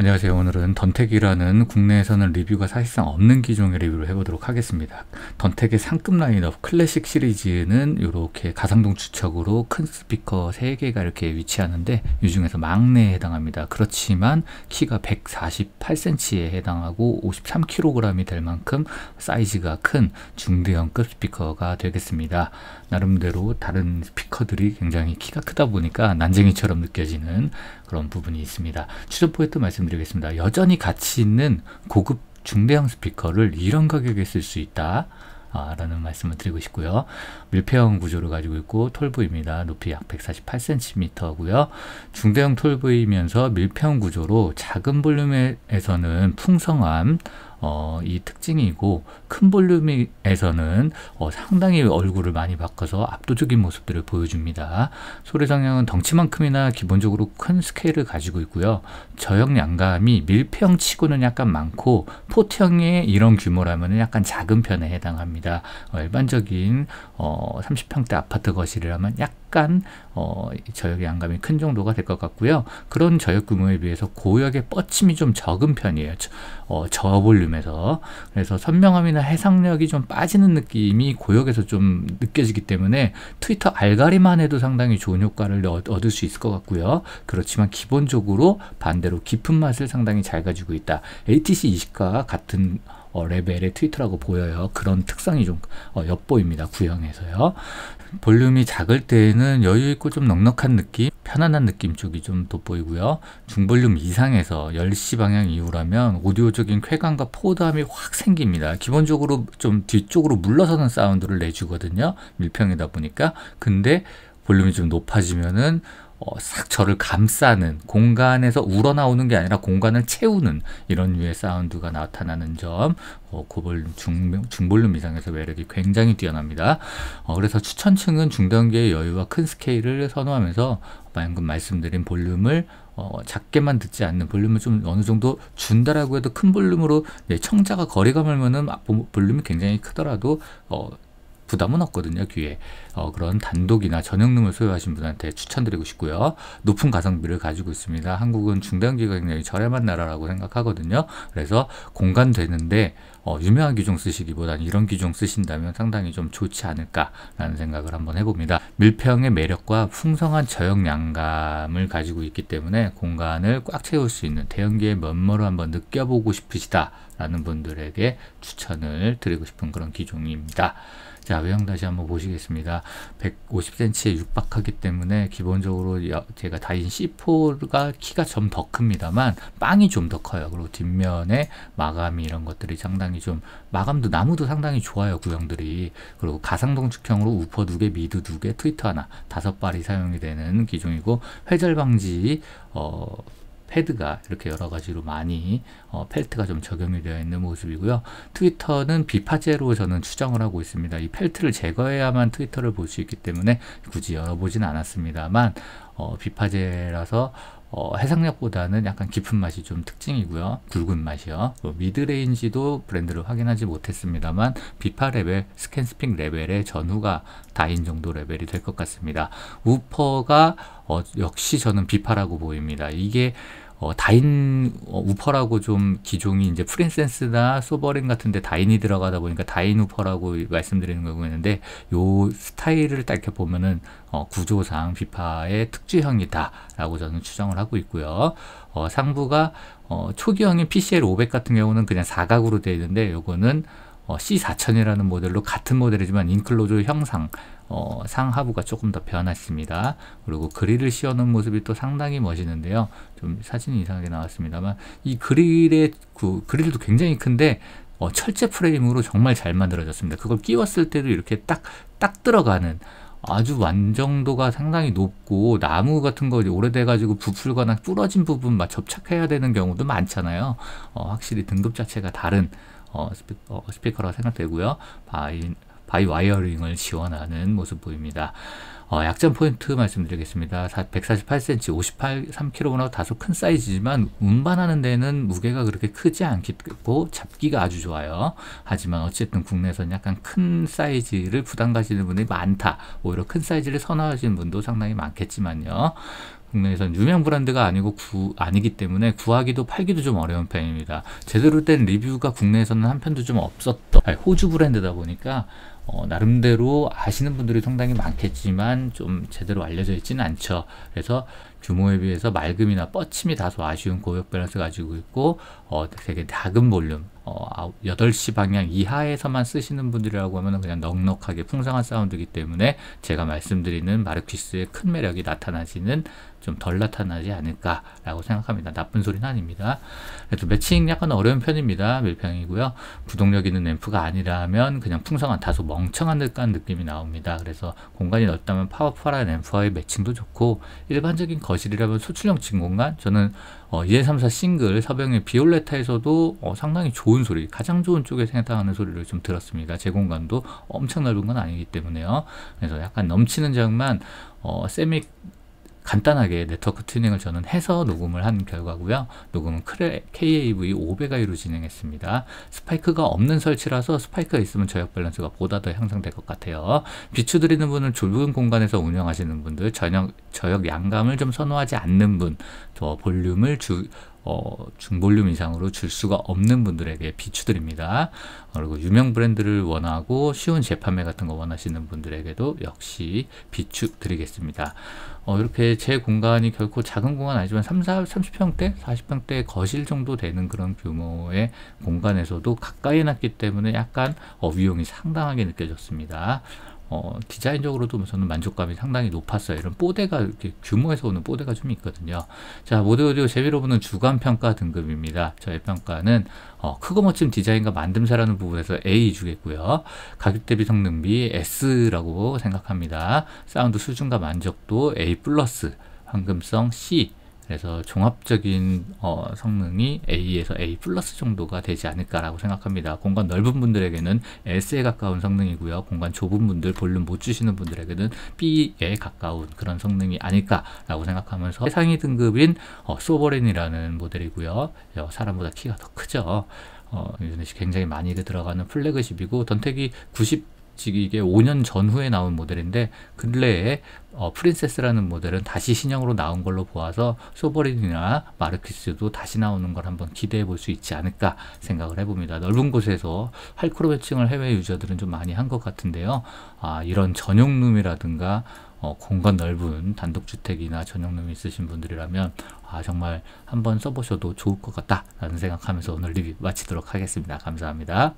안녕하세요. 오늘은 던텍이라는 국내에서는 리뷰가 사실상 없는 기종의 리뷰를 해보도록 하겠습니다. 던텍의 상급 라인업 클래식 시리즈는 이렇게 가상동 주척으로 큰 스피커 3개가 이렇게 위치하는데 이 중에서 막내에 해당합니다. 그렇지만 키가 148cm에 해당하고 53kg이 될 만큼 사이즈가 큰 중대형급 스피커가 되겠습니다. 나름대로 다른 스피커들이 굉장히 키가 크다 보니까 난쟁이처럼 느껴지는 그런 부분이 있습니다. 추천 포인트 말씀드리겠습니다. 여전히 가치 있는 고급 중대형 스피커를 이런 가격에 쓸 수 있다. 아, 라는 말씀을 드리고 싶고요. 밀폐형 구조를 가지고 있고 톨브입니다. 높이 약 148cm고요. 중대형 톨브이면서 밀폐형 구조로 작은 볼륨에서는 풍성함 어, 이 특징이고 큰 볼륨에서는 어, 상당히 얼굴을 많이 바꿔서 압도적인 모습들을 보여줍니다. 소리 성향은 덩치만큼이나 기본적으로 큰 스케일을 가지고 있고요. 저형 양감이 밀폐형 치고는 약간 많고 포트형의 이런 규모라면 약간 작은 편에 해당합니다. 어, 일반적인 어, 30평대 아파트 거실이라면 약간 어, 저역 양감이 큰 정도가 될 것 같고요. 그런 저역 규모에 비해서 고역의 뻗침이 좀 적은 편이에요. 저, 어, 저볼륨에서. 그래서 선명함이나 때문 해상력이 좀 빠지는 느낌이 고역에서 좀 느껴지기 때문에 트위터 알갈이만 해도 상당히 좋은 효과를 얻을 수 있을 것 같고요. 그렇지만 기본적으로 반대로 깊은 맛을 상당히 잘 가지고 있다. ATC 20과 같은 어, 레벨의 트위터라고 보여요. 그런 특성이 좀 어, 엿보입니다. 구형에서요. 볼륨이 작을 때에는 여유있고 좀 넉넉한 느낌, 편안한 느낌 쪽이 좀 돋보이고요. 중볼륨 이상에서 10시 방향 이후라면 오디오적인 쾌감과 포도함이확 생깁니다. 기본적으로 좀 뒤쪽으로 물러서는 사운드를 내주거든요. 밀평이다 보니까. 근데 볼륨이 좀 높아지면은 어, 싹 저를 감싸는 공간에서 우러나오는 게 아니라 공간을 채우는 이런 류의 사운드가 나타나는 점 어, 고볼륨 중, 중볼륨 이상에서 매력이 굉장히 뛰어납니다. 어, 그래서 추천층은 중단계의 여유와 큰 스케일을 선호하면서 방금 말씀드린 볼륨을 어, 작게만 듣지 않는 볼륨을 좀 어느 정도 준다라고 해도 큰 볼륨으로 청자가 거리감을 면은 아, 볼륨이 굉장히 크더라도 어, 부담은 없거든요 귀에 어, 그런 단독이나 전용룸을 소유하신 분한테 추천드리고 싶고요 높은 가성비를 가지고 있습니다 한국은 중단기가 굉장히 저렴한 나라라고 생각하거든요 그래서 공간 되는데 어, 유명한 기종 쓰시기보다는 이런 기종 쓰신다면 상당히 좀 좋지 않을까라는 생각을 한번 해봅니다. 밀폐형의 매력과 풍성한 저역양감을 가지고 있기 때문에 공간을 꽉 채울 수 있는 대형기의 면모를 한번 느껴보고 싶으시다라는 분들에게 추천을 드리고 싶은 그런 기종입니다. 자 외형 다시 한번 보시겠습니다. 150cm에 육박하기 때문에 기본적으로 제가 다인 C4가 키가 좀 더 큽니다만 빵이 좀 더 커요. 그리고 뒷면에 마감이 이런 것들이 상당히 좀 마감도 나무도 상당히 좋아요 구형들이 그리고 가상동축형으로 우퍼 두개 미드 두개 트위터 하나 다섯 발이 사용이 되는 기종이고 회절 방지 어 패드가 이렇게 여러 가지로 많이 어, 펠트가 좀 적용이 되어 있는 모습이고요. 트위터는 비파제로 저는 추정을 하고 있습니다. 이 펠트를 제거해야만 트위터를 볼 수 있기 때문에 굳이 열어보진 않았습니다만 어, 비파제라서 어, 해상력보다는 약간 깊은 맛이 좀 특징이고요. 굵은 맛이요. 뭐 미드레인지도 브랜드를 확인하지 못했습니다만 비파 레벨, 스캔스핑 레벨의 전후가 다인 정도 레벨이 될 것 같습니다. 우퍼가 어, 역시 저는 비파라고 보입니다. 이게 어, 다인 어, 우퍼라고 좀 기종이 이제 프린센스나 소버린 같은데 다인이 들어가다 보니까 다인 우퍼라고 말씀드리는 거고 있는데 요 스타일을 딱이 보면은 어, 구조상 비파의 특징형이다라고 저는 추정을 하고 있고요. 어, 상부가 어, 초기형인 PCL 500 같은 경우는 그냥 사각으로 되어 있는데 요거는 어, C4000이라는 모델로 같은 모델이지만 인클로저 형상 어, 상하부가 조금 더 변했습니다. 그리고 그릴을 씌워놓은 모습이 또 상당히 멋있는데요. 좀 사진이 이상하게 나왔습니다만 이 그릴의 그 그릴도 굉장히 큰데 어, 철제 프레임으로 정말 잘 만들어졌습니다. 그걸 끼웠을 때도 이렇게 딱 딱 들어가는 아주 완정도가 상당히 높고 나무 같은 거 오래돼가지고 부풀거나 부러진 부분 막 접착해야 되는 경우도 많잖아요. 어, 확실히 등급 자체가 다른 어, 스피, 어, 커라 생각되고요. 바이, 바이 와이어링을 지원하는 모습 보입니다. 어, 약점 포인트 말씀드리겠습니다. 148cm, 53kg나 다소 큰 사이즈지만 운반하는 데는 무게가 그렇게 크지 않고 잡기가 아주 좋아요. 하지만 어쨌든 국내에서는 약간 큰 사이즈를 부담 가시는 분이 많다. 오히려 큰 사이즈를 선호하시는 분도 상당히 많겠지만요. 국내에서는 유명 브랜드가 아니고 구, 아니기 때문에 구하기도 팔기도 좀 어려운 편입니다. 제대로 된 리뷰가 국내에서는 한 편도 좀 없었던 아니, 호주 브랜드다 보니까 어, 나름대로 아시는 분들이 상당히 많겠지만 좀 제대로 알려져 있지는 않죠. 그래서 규모에 비해서 맑음이나 뻗침이 다소 아쉬운 고역 밸런스 가지고 있고 어, 되게 작은 볼륨 어, 8시 방향 이하에서만 쓰시는 분들이라고 하면 그냥 넉넉하게 풍성한 사운드이기 때문에 제가 말씀드리는 마르키스의큰 매력이 나타나지는 좀 덜 나타나지 않을까라고 생각합니다. 나쁜 소리는 아닙니다. 그래서 매칭 약간 어려운 편입니다. 밀평이고요. 부동력 있는 앰프가 아니라면 그냥 풍성한 다소 멍청한 듯한 느낌이 나옵니다. 그래서 공간이 넓다면 파워풀한 앰프와의 매칭도 좋고 일반적인 거실이라면 수출형 진공관 저는 어, 2134 싱글 서병의 비올레타에서도 어, 상당히 좋은 소리 가장 좋은 쪽에 생각하는 소리를 좀 들었습니다 제 공간도 엄청 넓은 건 아니기 때문에요 그래서 약간 넘치는 장만 어, 세미 간단하게 네트워크 튜닝을 저는 해서 녹음을 한 결과고요. 녹음은 KAV 5배가 이로 진행했습니다. 스파이크가 없는 설치라서 스파이크가 있으면 저역 밸런스가 보다 더 향상될 것 같아요. 비추드리는 분은 좁은 공간에서 운영하시는 분들, 저녁, 저역 양감을 좀 선호하지 않는 분, 더 볼륨을 주, 어, 중볼륨 이상으로 줄 수가 없는 분들에게 비추드립니다. 그리고 유명 브랜드를 원하고 쉬운 재판매 같은 거 원하시는 분들에게도 역시 비추드리겠습니다. 어, 이렇게 제 공간이 결코 작은 공간 아니지만 3, 30평대, 40평대 거실 정도 되는 그런 규모의 공간에서도 가까이 놨기 때문에 약간 어, 위용이 상당하게 느껴졌습니다. 어, 디자인적으로도 저는 만족감이 상당히 높았어요. 이런 뽀대가 이렇게 규모에서 오는 뽀대가 좀 있거든요. 자, 모델오디오 제비로 보는 주간 평가 등급입니다. 저의 평가는 어, 크고 멋진 디자인과 만듦새라는 부분에서 A 주겠고요. 가격 대비 성능비 S라고 생각합니다. 사운드 수준과 만족도 A 플러스, 황금성 C, 그래서 종합적인 어, 성능이 A에서 A 플러스 정도가 되지 않을까라고 생각합니다. 공간 넓은 분들에게는 S에 가까운 성능이고요. 공간 좁은 분들, 볼륨 못 주시는 분들에게는 B에 가까운 그런 성능이 아닐까라고 생각하면서 상위 등급인 어, 소버린이라는 모델이고요. 어, 사람보다 키가 더 크죠. 어, 굉장히 많이 들어가는 플래그십이고 던택이 90 지금 이게 5년 전후에 나온 모델인데 근래에 어, 프린세스라는 모델은 다시 신형으로 나온 걸로 보아서 소버린이나 마르키스도 다시 나오는 걸 한번 기대해 볼 수 있지 않을까 생각을 해봅니다. 넓은 곳에서 할크로 배칭을 해외 유저들은 좀 많이 한 것 같은데요. 아, 이런 전용룸이라든가 어, 공간 넓은 단독주택이나 전용룸이 있으신 분들이라면 아, 정말 한번 써보셔도 좋을 것 같다라는 생각하면서 오늘 리뷰 마치도록 하겠습니다. 감사합니다.